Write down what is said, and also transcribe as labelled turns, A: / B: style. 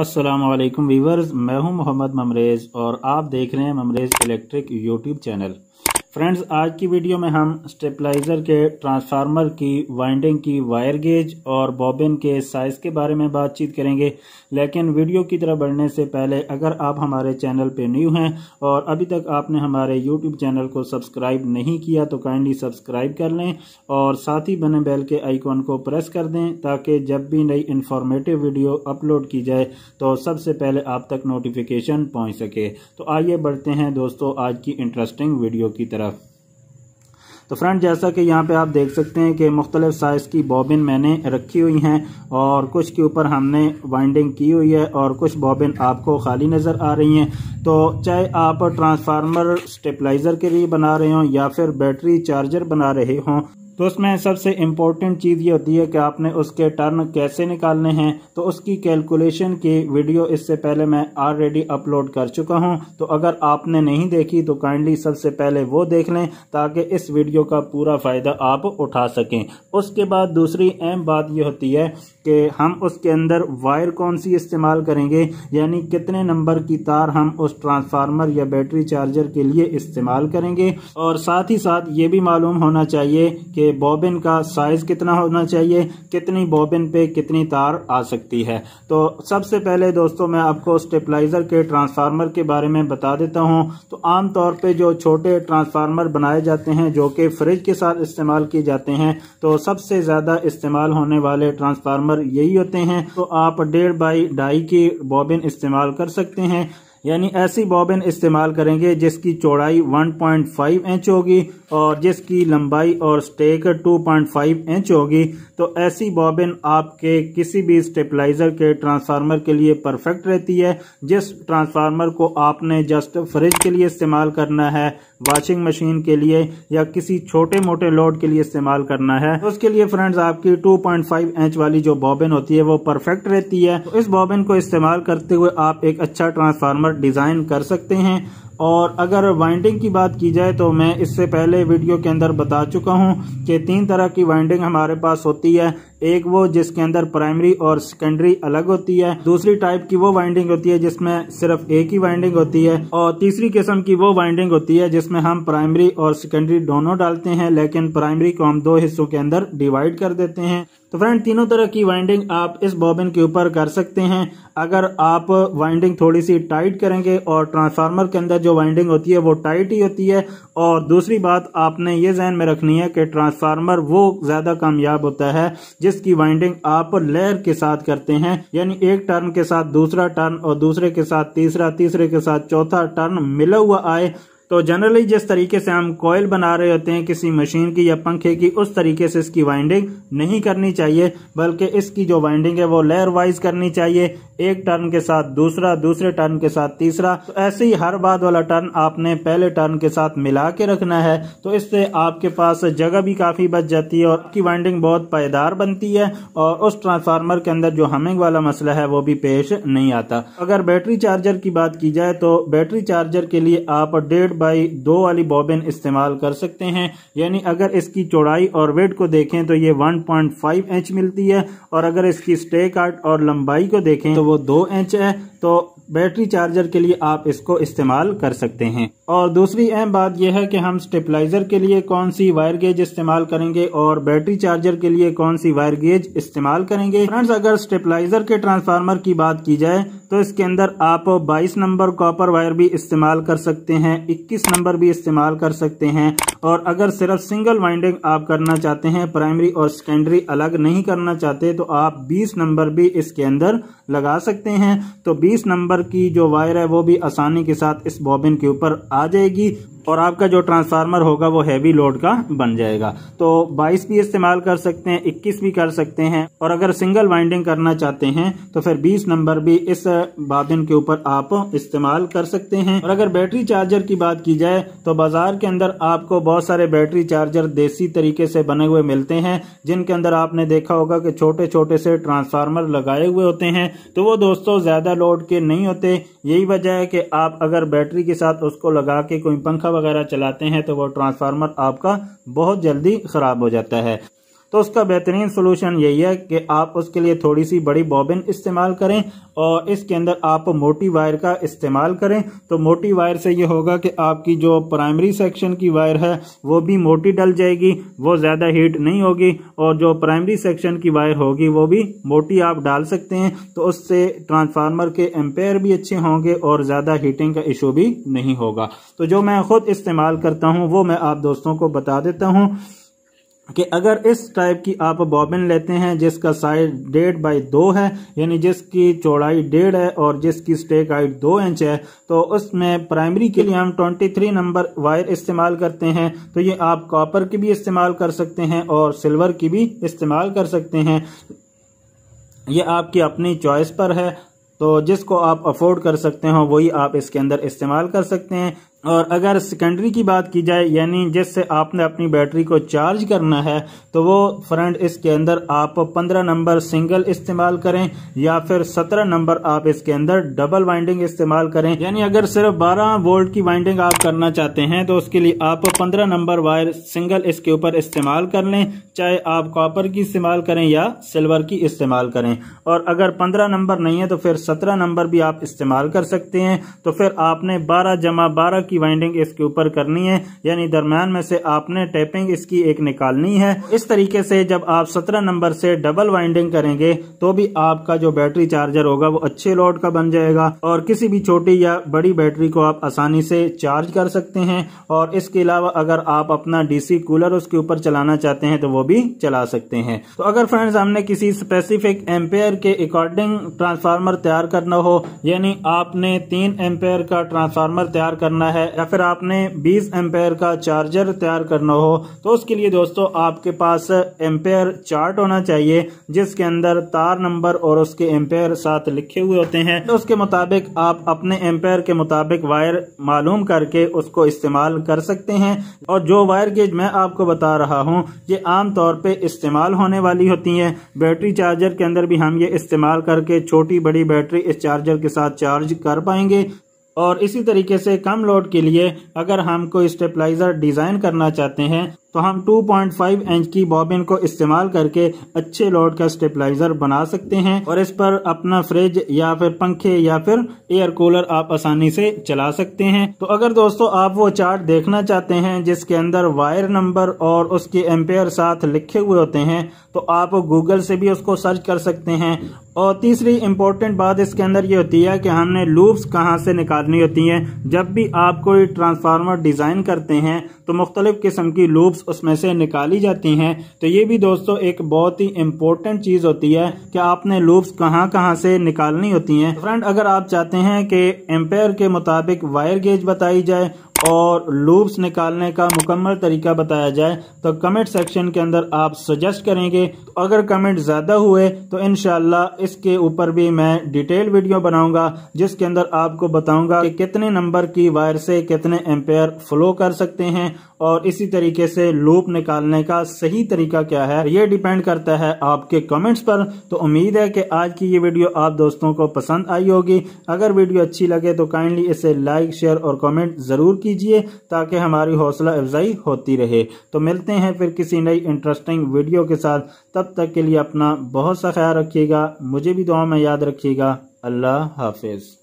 A: Aslam viewers मैं हूं मोहम्मद ममरेज़ और आप देख रहे हैं ममरेज़ इलेक्ट्रिक यूट्यूब चैनल फ्रेंड्स आज की वीडियो में हम स्टेपलाइजर के ट्रांसफार्मर की वाइंडिंग की वायर गेज और बॉबिन के साइज़ के बारे में बातचीत करेंगे लेकिन वीडियो की तरफ बढ़ने से पहले अगर आप हमारे चैनल पे न्यू हैं और अभी तक आपने हमारे यूट्यूब चैनल को सब्सक्राइब नहीं किया तो काइंडली सब्सक्राइब कर लें और साथ ही बने बेल के आइकॉन को प्रेस कर दें ताकि जब भी नई इन्फॉर्मेटिव वीडियो अपलोड की जाए तो सबसे पहले आप तक नोटिफिकेशन पहुँच सके तो आइए बढ़ते हैं दोस्तों आज की इंटरेस्टिंग वीडियो की तरफ तरफ तो फ्रेंड जैसा कि यहाँ पे आप देख सकते हैं कि मुख्तलिफ साइज़ की बॉबिन मैंने रखी हुई हैं और कुछ के ऊपर हमने वाइंडिंग की हुई है और कुछ बॉबिन आपको खाली नज़र आ रही हैं तो चाहे आप ट्रांसफार्मर स्टेपलाइज़र के लिए बना रहे हों या फिर बैटरी चार्जर बना रहे हों तो उसमें सबसे इम्पोर्टेंट चीज़ ये होती है कि आपने उसके टर्न कैसे निकालने हैं तो उसकी कैलकुलेशन की वीडियो इससे पहले मैं ऑलरेडी अपलोड कर चुका हूँ तो अगर आपने नहीं देखी तो काइंडली सबसे पहले वो देख लें ताकि इस वीडियो का पूरा फ़ायदा आप उठा सकें उसके बाद दूसरी अहम बात यह होती है कि हम उसके अंदर वायर कौन सी इस्तेमाल करेंगे यानी कितने नंबर की तार हम उस ट्रांसफार्मर या बैटरी चार्जर के लिए इस्तेमाल करेंगे और साथ ही साथ ये भी मालूम होना चाहिए कि बॉबिन का साइज कितना होना चाहिए कितनी बॉबिन पे कितनी तार आ सकती है तो सबसे पहले दोस्तों मैं आपको स्टेपलाइजर के ट्रांसफार्मर के बारे में बता देता हूँ तो आमतौर पर जो छोटे ट्रांसफार्मर बनाए जाते हैं जो कि फ्रिज के साथ इस्तेमाल किए जाते हैं तो सबसे ज़्यादा इस्तेमाल होने वाले ट्रांसफार्मर यही होते हैं तो आप डेढ़ बाई ढाई की बॉबिन इस्तेमाल कर सकते हैं यानी ऐसी बॉबिन इस्तेमाल करेंगे जिसकी चौड़ाई 1.5 इंच होगी और जिसकी लंबाई और स्टेक 2.5 इंच होगी तो ऐसी बॉबिन आपके किसी भी स्टेपलाइजर के ट्रांसफार्मर के लिए परफेक्ट रहती है जिस ट्रांसफार्मर को आपने जस्ट फ्रिज के लिए इस्तेमाल करना है वॉशिंग मशीन के लिए या किसी छोटे मोटे लोड के लिए इस्तेमाल करना है तो उसके लिए फ्रेंड्स आपकी 2.5 इंच वाली जो बॉबिन होती है वो परफेक्ट रहती है तो इस बॉबिन को इस्तेमाल करते हुए आप एक अच्छा ट्रांसफार्मर डिजाइन कर सकते हैं और अगर वाइंडिंग की बात की जाए तो मैं इससे पहले वीडियो के अंदर बता चुका हूँ कि तीन तरह की वाइंडिंग हमारे पास होती है एक वो जिसके अंदर प्राइमरी और सेकेंडरी अलग होती है दूसरी टाइप की वो वाइंडिंग होती है जिसमें सिर्फ एक ही वाइंडिंग होती है और तीसरी किस्म की वो वाइंडिंग होती है जिसमें हम प्राइमरी और सेकेंडरी दोनों डालते हैं लेकिन प्राइमरी को हम दो हिस्सों के अंदर डिवाइड कर देते हैं तो फ्रेंड तीनों तरह की वाइंडिंग आप इस बॉबिन के ऊपर कर सकते हैं अगर आप वाइंडिंग थोड़ी सी टाइट करेंगे और ट्रांसफार्मर के अंदर जो वाइंडिंग होती है वो टाइट ही होती है और दूसरी बात आपने ये जहन में रखनी है कि ट्रांसफार्मर वो ज़्यादा कामयाब होता है जिसकी वाइंडिंग आप लेयर के साथ करते हैं यानी एक टर्न के साथ दूसरा टर्न और दूसरे के साथ तीसरा तीसरे के साथ चौथा टर्न मिला हुआ आए तो जनरली जिस तरीके से हम कोयल बना रहे होते हैं किसी मशीन की या पंखे की उस तरीके से इसकी वाइंडिंग नहीं करनी चाहिए बल्कि इसकी जो वाइंडिंग है वो लेयर वाइज करनी चाहिए एक टर्न के साथ दूसरा दूसरे टर्न के साथ तीसरा तो ऐसे ही हर बाद वाला टर्न आपने पहले टर्न के साथ मिला के रखना है तो इससे आपके पास जगह भी काफी बच जाती है और आपकी वाइंडिंग बहुत पायदार बनती है और उस ट्रांसफार्मर के अंदर जो हमिंग वाला मसला है वो भी पेश नहीं आता अगर बैटरी चार्जर की बात की जाए तो बैटरी चार्जर के लिए आप डेढ़ बाई दो वाली बॉबिन इस्तेमाल कर सकते हैं यानी अगर इसकी चौड़ाई और वेट को देखें तो ये 1.5 इंच मिलती है और अगर इसकी स्टे काट और लंबाई को देखें तो वो दो इंच है तो बैटरी चार्जर के लिए आप इसको इस्तेमाल कर सकते हैं और दूसरी अहम बात यह है कि हम स्टेपलाइजर के लिए कौन सी वायर गेज इस्तेमाल करेंगे और बैटरी चार्जर के लिए कौन सी वायर गेज इस्तेमाल करेंगे फ्रेंड्स अगर स्टेपलाइजर के ट्रांसफार्मर की बात की जाए तो इसके अंदर आप 22 नंबर कॉपर वायर भी इस्तेमाल कर सकते हैं 21 नंबर भी इस्तेमाल कर सकते हैं और अगर सिर्फ सिंगल वाइंडिंग आप करना चाहते हैं प्राइमरी और सेकेंडरी अलग नहीं करना चाहते तो आप बीस नंबर भी इसके अंदर लगा सकते हैं तो बीस बीस नंबर की जो वायर है वो भी आसानी के साथ इस बॉबिन के ऊपर आ जाएगी और आपका जो ट्रांसफार्मर होगा वो हैवी लोड का बन जाएगा तो 22 भी इस्तेमाल कर सकते हैं 21 भी कर सकते हैं और अगर सिंगल वाइंडिंग करना चाहते हैं तो फिर 20 नंबर भी इस बाबिन के ऊपर आप इस्तेमाल कर सकते हैं और अगर बैटरी चार्जर की बात की जाए तो बाजार के अंदर आपको बहुत सारे बैटरी चार्जर देसी तरीके से बने हुए मिलते हैं जिनके अंदर आपने देखा होगा कि छोटे छोटे से ट्रांसफार्मर लगाए हुए होते हैं तो वो दोस्तों ज्यादा लोड लोड के नहीं होते यही वजह है कि आप अगर बैटरी के साथ उसको लगा के कोई पंखा वगैरह चलाते हैं तो वो ट्रांसफार्मर आपका बहुत जल्दी ख़राब हो जाता है तो उसका बेहतरीन सोल्यूशन यही है कि आप उसके लिए थोड़ी सी बड़ी बॉबिन इस्तेमाल करें और इसके अंदर आप मोटी वायर का इस्तेमाल करें तो मोटी वायर से ये होगा कि आपकी जो प्राइमरी सेक्शन की वायर है वो भी मोटी डल जाएगी वो ज़्यादा हीट नहीं होगी और जो प्राइमरी सेक्शन की वायर होगी वो भी मोटी आप डाल सकते हैं तो उससे ट्रांसफार्मर के एम्पेयर भी अच्छे होंगे और ज़्यादा हीटिंग का इशू भी नहीं होगा तो जो मैं खुद इस्तेमाल करता हूँ वो मैं आप दोस्तों को बता देता हूँ कि अगर इस टाइप की आप बॉबिन लेते हैं जिसका साइज डेढ़ बाई दो है यानी जिसकी चौड़ाई डेढ़ है और जिसकी स्टेक हाइट दो इंच है तो उसमें प्राइमरी के लिए हम 23 नंबर वायर इस्तेमाल करते हैं तो ये आप कॉपर की भी इस्तेमाल कर सकते हैं और सिल्वर की भी इस्तेमाल कर सकते हैं ये आपकी अपनी चॉइस पर है तो जिसको आप अफोर्ड कर सकते हो वही आप इसके अंदर इस्तेमाल कर सकते हैं और अगर सेकेंडरी की बात की जाए यानी जिससे आपने अपनी बैटरी को चार्ज करना है तो वो फ्रंट इसके अंदर आप 15 नंबर सिंगल इस्तेमाल करें या फिर 17 नंबर आप इसके अंदर डबल वाइंडिंग इस्तेमाल करें यानी अगर सिर्फ 12 वोल्ट की वाइंडिंग आप करना चाहते हैं तो उसके लिए आप 15 नंबर वायर सिंगल इसके ऊपर इस्तेमाल कर लें चाहे आप कॉपर की इस्तेमाल करें या सिल्वर की इस्तेमाल करें और अगर पंद्रह नंबर नहीं है तो फिर सत्रह नंबर भी आप इस्तेमाल कर सकते हैं तो फिर आपने बारह जमा बारह की वाइंडिंग इसके ऊपर करनी है यानी दरम्यान में से आपने टेपिंग इसकी एक निकालनी है इस तरीके से जब आप सत्रह नंबर से डबल वाइंडिंग करेंगे तो भी आपका जो बैटरी चार्जर होगा वो अच्छे लोड का बन जाएगा और किसी भी छोटी या बड़ी बैटरी को आप आसानी से चार्ज कर सकते हैं और इसके अलावा अगर आप अपना डीसी कूलर उसके ऊपर चलाना चाहते हैं तो वो भी चला सकते हैं तो अगर फ्रेंड्स हमने किसी स्पेसिफिक एम्पेयर के अकॉर्डिंग ट्रांसफार्मर तैयार करना हो यानी आपने तीन एम्पेयर का ट्रांसफार्मर तैयार करना है है या फिर आपने 20 एम्पेयर का चार्जर तैयार करना हो तो उसके लिए दोस्तों आपके पास एम्पेयर चार्ट होना चाहिए जिसके अंदर तार नंबर और उसके एम्पेयर साथ लिखे हुए होते हैं तो उसके मुताबिक आप अपने एम्पेयर के मुताबिक वायर मालूम करके उसको इस्तेमाल कर सकते हैं और जो वायर गेज मैं आपको बता रहा हूँ ये आमतौर पर इस्तेमाल होने वाली होती है बैटरी चार्जर के अंदर भी हम ये इस्तेमाल करके छोटी बड़ी बैटरी इस चार्जर के साथ चार्ज कर पाएंगे और इसी तरीके से कम लोड के लिए अगर हम कोई स्टेपलाइजर डिज़ाइन करना चाहते हैं तो हम 2.5 इंच की बॉबिन को इस्तेमाल करके अच्छे लोड का स्टेबलाइजर बना सकते हैं और इस पर अपना फ्रिज या फिर पंखे या फिर एयर कूलर आप आसानी से चला सकते हैं तो अगर दोस्तों आप वो चार्ट देखना चाहते हैं जिसके अंदर वायर नंबर और उसके एम्पेयर साथ लिखे हुए होते हैं तो आप गूगल से भी उसको सर्च कर सकते हैं और तीसरी इम्पोर्टेंट बात इसके अंदर ये होती है कि हमने लूप्स कहाँ से निकालनी होती हैं जब भी आप कोई ट्रांसफार्मर डिज़ाइन करते हैं तो मुख्तलिफ़ किस्म की लूप्स उसमें से निकाली जाती हैं तो ये भी दोस्तों एक बहुत ही इम्पोर्टेंट चीज़ होती है कि आपने लूप्स कहाँ कहाँ से निकालनी होती हैं फ्रेंड अगर आप चाहते हैं कि एम्पेयर के मुताबिक वायर गेज बताई जाए और लूप्स निकालने का मुकम्मल तरीका बताया जाए तो कमेंट सेक्शन के अंदर आप सजेस्ट करेंगे तो अगर कमेंट ज़्यादा हुए तो इन इसके ऊपर भी मैं डिटेल वीडियो बनाऊंगा जिसके अंदर आपको बताऊंगा कि कितने नंबर की वायर से कितने एम्पेयर फ्लो कर सकते हैं और इसी तरीके से लूप निकालने का सही तरीका क्या है ये डिपेंड करता है आपके कमेंट्स पर तो उम्मीद है कि आज की ये वीडियो आप दोस्तों को पसंद आई होगी अगर वीडियो अच्छी लगे तो काइंडली इसे लाइक शेयर और कमेंट जरूर कीजिए ताकि हमारी हौसला अफजाई होती रहे तो मिलते हैं फिर किसी नई इंटरेस्टिंग वीडियो के साथ तब तक के लिए अपना बहुत सा ख्याल रखिएगा मुझे भी दुआ में याद रखिएगा अल्लाह हाफिज़